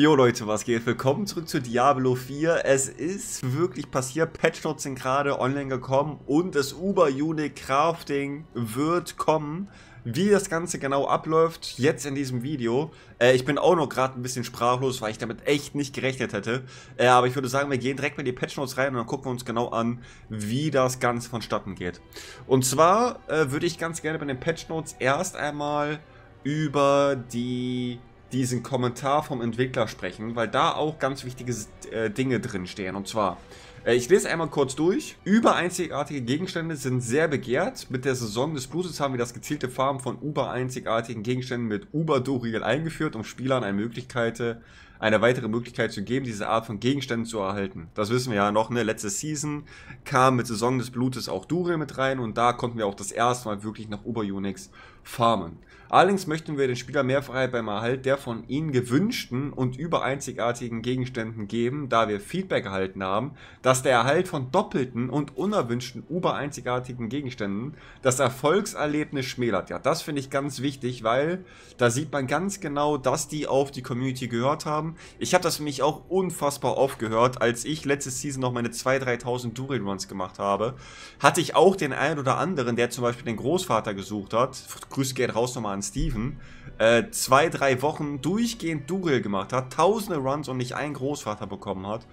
Jo Leute, was geht? Willkommen zurück zu Diablo 4. Es ist wirklich passiert, Patchnotes sind gerade online gekommen und das Uber-Unit Crafting wird kommen. Wie das Ganze genau abläuft, jetzt in diesem Video. Äh, ich bin auch noch gerade ein bisschen sprachlos, weil ich damit echt nicht gerechnet hätte. Äh, aber ich würde sagen, wir gehen direkt mit die Patchnotes rein und dann gucken wir uns genau an, wie das Ganze vonstatten geht. Und zwar äh, würde ich ganz gerne bei den Patchnotes erst einmal über die diesen Kommentar vom Entwickler sprechen, weil da auch ganz wichtige äh, Dinge drin stehen. Und zwar, äh, ich lese einmal kurz durch. Über einzigartige Gegenstände sind sehr begehrt. Mit der Saison des Blutes haben wir das gezielte Farben von über einzigartigen Gegenständen mit Uber Duriel eingeführt, um Spielern eine Möglichkeit äh, eine weitere Möglichkeit zu geben, diese Art von Gegenständen zu erhalten. Das wissen wir ja noch, ne? Letzte Season kam mit Saison des Blutes auch Dure mit rein und da konnten wir auch das erste Mal wirklich nach Ober-Unix farmen. Allerdings möchten wir den Spieler mehr Freiheit beim Erhalt der von ihnen gewünschten und über einzigartigen Gegenständen geben, da wir Feedback erhalten haben, dass der Erhalt von doppelten und unerwünschten über einzigartigen Gegenständen das Erfolgserlebnis schmälert. Ja, das finde ich ganz wichtig, weil da sieht man ganz genau, dass die auf die Community gehört haben haben. Ich habe das für mich auch unfassbar oft gehört, Als ich letzte Season noch meine 2.000, 3.000 Durin Runs gemacht habe, hatte ich auch den einen oder anderen, der zum Beispiel den Großvater gesucht hat. Grüße gehen raus nochmal an Steven. Äh, zwei, drei Wochen durchgehend Durin gemacht hat, tausende Runs und nicht einen Großvater bekommen hat.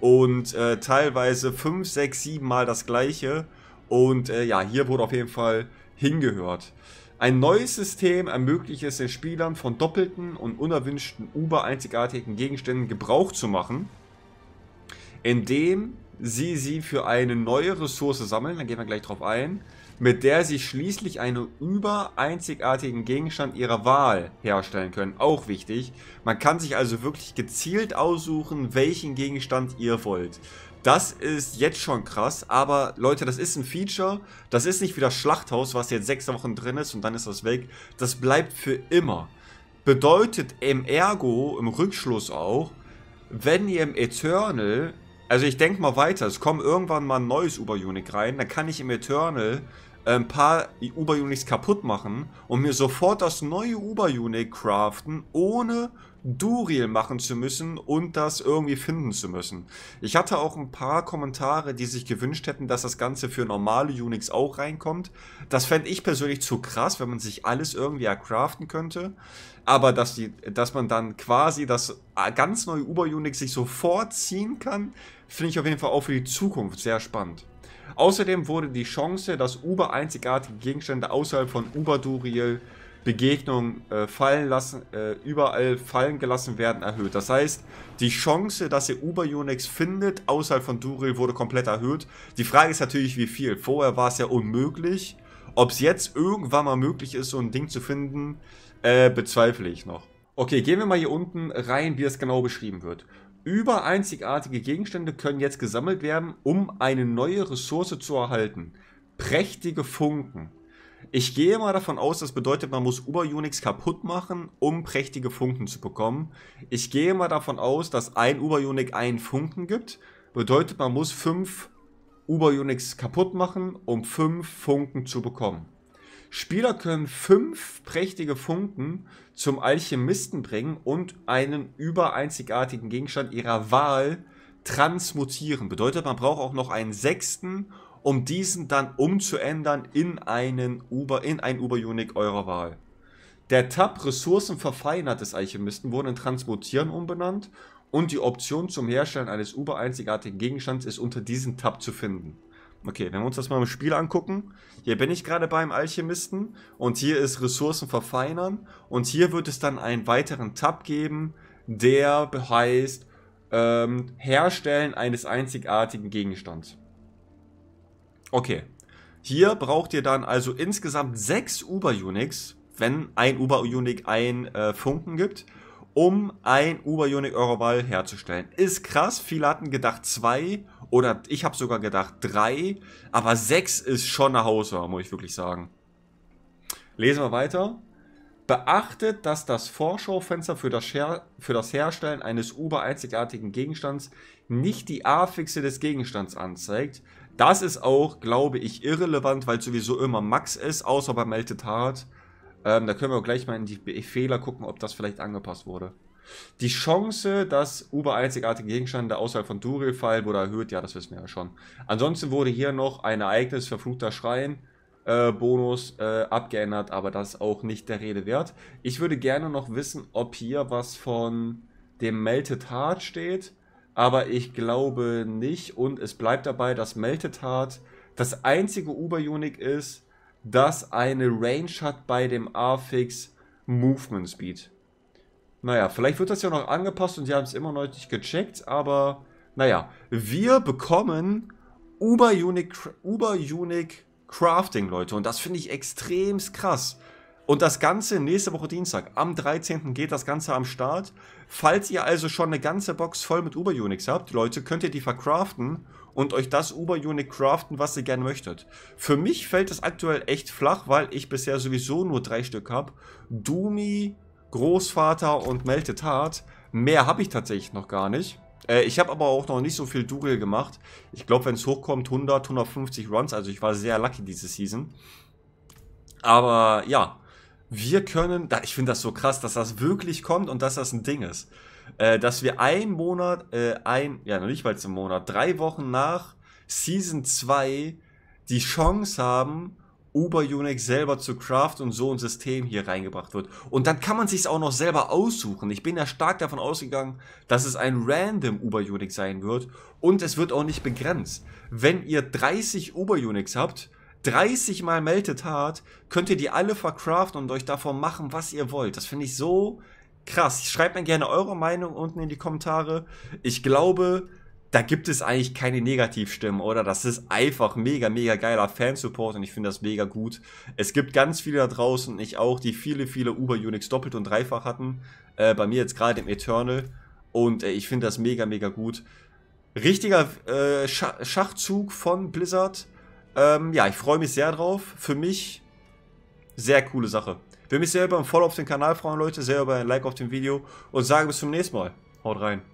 Und äh, teilweise fünf, sechs, sieben Mal das gleiche. Und äh, ja, hier wurde auf jeden Fall hingehört. Ein neues System ermöglicht es den Spielern von doppelten und unerwünschten über einzigartigen Gegenständen Gebrauch zu machen, indem sie sie für eine neue Ressource sammeln, da gehen wir gleich drauf ein, mit der sie schließlich einen über einzigartigen Gegenstand ihrer Wahl herstellen können. Auch wichtig. Man kann sich also wirklich gezielt aussuchen, welchen Gegenstand ihr wollt. Das ist jetzt schon krass, aber Leute, das ist ein Feature. Das ist nicht wie das Schlachthaus, was jetzt sechs Wochen drin ist und dann ist das weg. Das bleibt für immer. Bedeutet im Ergo, im Rückschluss auch, wenn ihr im Eternal also ich denke mal weiter. Es kommt irgendwann mal ein neues Uber-Unic rein. Dann kann ich im Eternal ein paar uber units kaputt machen und mir sofort das neue uber unit craften, ohne Duriel machen zu müssen und das irgendwie finden zu müssen. Ich hatte auch ein paar Kommentare, die sich gewünscht hätten, dass das Ganze für normale Unix auch reinkommt. Das fände ich persönlich zu krass, wenn man sich alles irgendwie ercraften könnte. Aber dass, die, dass man dann quasi das äh, ganz neue Uber-Unix sich sofort ziehen kann, finde ich auf jeden Fall auch für die Zukunft sehr spannend. Außerdem wurde die Chance, dass Uber einzigartige Gegenstände außerhalb von Uber-Duriel Begegnungen äh, fallen lassen, äh, überall fallen gelassen werden, erhöht. Das heißt, die Chance, dass ihr Uber Unix findet, außerhalb von Duriel, wurde komplett erhöht. Die Frage ist natürlich, wie viel. Vorher war es ja unmöglich. Ob es jetzt irgendwann mal möglich ist, so ein Ding zu finden, äh, bezweifle ich noch. Okay, gehen wir mal hier unten rein, wie es genau beschrieben wird über einzigartige Gegenstände können jetzt gesammelt werden, um eine neue Ressource zu erhalten. Prächtige Funken. Ich gehe mal davon aus, das bedeutet, man muss Uber Unix kaputt machen, um prächtige Funken zu bekommen. Ich gehe mal davon aus, dass ein Uber Unix einen Funken gibt. Bedeutet, man muss fünf Uber Unix kaputt machen, um fünf Funken zu bekommen. Spieler können fünf prächtige Funken zum Alchemisten bringen und einen übereinzigartigen Gegenstand ihrer Wahl transmutieren. Bedeutet, man braucht auch noch einen sechsten, um diesen dann umzuändern in einen Uber, in ein Uber-Unique eurer Wahl. Der Tab Ressourcen verfeinert des Alchemisten wurde in Transmutieren umbenannt und die Option zum Herstellen eines übereinzigartigen Gegenstands ist unter diesem Tab zu finden. Okay, wenn wir uns das mal im Spiel angucken. Hier bin ich gerade beim Alchemisten und hier ist Ressourcen verfeinern und hier wird es dann einen weiteren Tab geben, der heißt ähm, Herstellen eines einzigartigen Gegenstands. Okay, hier braucht ihr dann also insgesamt sechs Uber-Unix, wenn ein Uber-Unic ein äh, Funken gibt um ein Uber-Unic-Euroball herzustellen. Ist krass, viele hatten gedacht zwei oder ich habe sogar gedacht drei, aber sechs ist schon eine Hausnummer, muss ich wirklich sagen. Lesen wir weiter. Beachtet, dass das Vorschaufenster für das, Her für das Herstellen eines Uber-einzigartigen Gegenstands nicht die A-Fixe des Gegenstands anzeigt. Das ist auch, glaube ich, irrelevant, weil sowieso immer Max ist, außer beim Melted Heart. Ähm, da können wir gleich mal in die Fehler gucken, ob das vielleicht angepasst wurde. Die Chance, dass Uber einzigartige Gegenstände außerhalb von Duril fallen wurde erhöht, ja, das wissen wir ja schon. Ansonsten wurde hier noch ein Ereignis verfluchter Schrein äh, Bonus äh, abgeändert, aber das ist auch nicht der Rede wert. Ich würde gerne noch wissen, ob hier was von dem Melted Heart steht, aber ich glaube nicht und es bleibt dabei, dass Melted Heart das einzige Uber-Unique ist, das eine Range hat bei dem a Movement Speed. Naja, vielleicht wird das ja noch angepasst und sie haben es immer noch nicht gecheckt, aber naja, wir bekommen Uber Unique, Uber Unique Crafting, Leute. Und das finde ich extrem krass. Und das Ganze nächste Woche Dienstag, am 13. geht das Ganze am Start. Falls ihr also schon eine ganze Box voll mit Uber-Unix habt, Leute, könnt ihr die verkraften und euch das Uber-Unix craften, was ihr gerne möchtet. Für mich fällt das aktuell echt flach, weil ich bisher sowieso nur drei Stück habe. Dumi, Großvater und Melted Heart. Mehr habe ich tatsächlich noch gar nicht. Äh, ich habe aber auch noch nicht so viel Duril gemacht. Ich glaube, wenn es hochkommt, 100, 150 Runs. Also ich war sehr lucky diese Season. Aber ja, wir können, da, ich finde das so krass, dass das wirklich kommt und dass das ein Ding ist. Äh, dass wir ein Monat, äh, ein, ja, noch nicht mal zum Monat, drei Wochen nach Season 2 die Chance haben, Uber Unix selber zu craften und so ein System hier reingebracht wird. Und dann kann man sich auch noch selber aussuchen. Ich bin ja stark davon ausgegangen, dass es ein random Uber Unix sein wird und es wird auch nicht begrenzt. Wenn ihr 30 Uber Unix habt, 30 Mal Melted hat, könnt ihr die alle verkraften und euch davon machen, was ihr wollt. Das finde ich so krass. Schreibt mir gerne eure Meinung unten in die Kommentare. Ich glaube, da gibt es eigentlich keine Negativstimmen, oder? Das ist einfach mega, mega geiler Fansupport und ich finde das mega gut. Es gibt ganz viele da draußen, ich auch, die viele, viele Uber Unix doppelt und dreifach hatten. Äh, bei mir jetzt gerade im Eternal. Und äh, ich finde das mega, mega gut. Richtiger äh, Schachzug von Blizzard ähm, ja, ich freue mich sehr drauf. Für mich sehr coole Sache. Will mich sehr über ein Follow auf den Kanal freuen, Leute, sehr über ein Like auf dem Video und sage bis zum nächsten Mal. Haut rein.